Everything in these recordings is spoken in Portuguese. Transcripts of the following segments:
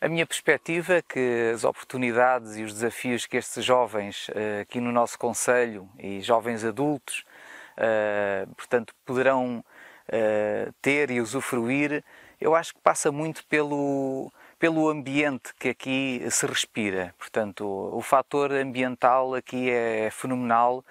A minha perspectiva é que as oportunidades e os desafios que estes jovens eh, aqui no nosso Conselho e jovens adultos, eh, portanto, poderão eh, ter e usufruir, eu acho que passa muito pelo, pelo ambiente que aqui se respira. Portanto, o fator ambiental aqui é fenomenal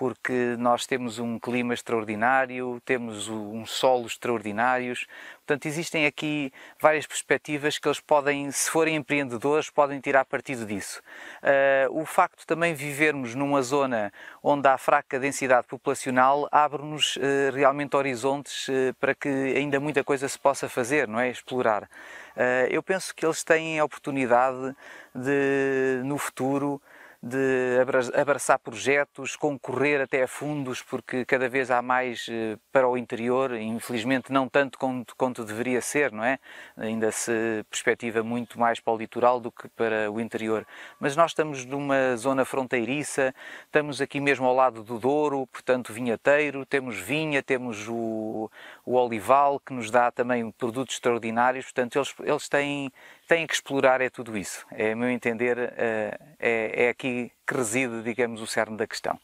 porque nós temos um clima extraordinário, temos um solo extraordinários. Portanto, existem aqui várias perspectivas que eles podem, se forem empreendedores, podem tirar partido disso. Uh, o facto de também vivermos numa zona onde há fraca densidade populacional abre-nos uh, realmente horizontes uh, para que ainda muita coisa se possa fazer, não é? Explorar. eu penso que eles têm a oportunidade de, no futuro, de abraçar projetos, concorrer até a fundos, porque cada vez há mais eh, para o interior, infelizmente não tanto quanto, quanto deveria ser, não é? Ainda se perspectiva muito mais para o litoral do que para o interior. Mas nós estamos numa zona fronteiriça, estamos aqui mesmo ao lado do Douro, portanto vinheteiro, temos vinha, temos o, o olival, que nos dá também produtos extraordinários, portanto eles, eles têm tem que explorar é tudo isso. É, a meu entender, eh, é, é aqui que reside, digamos, o cerne da questão.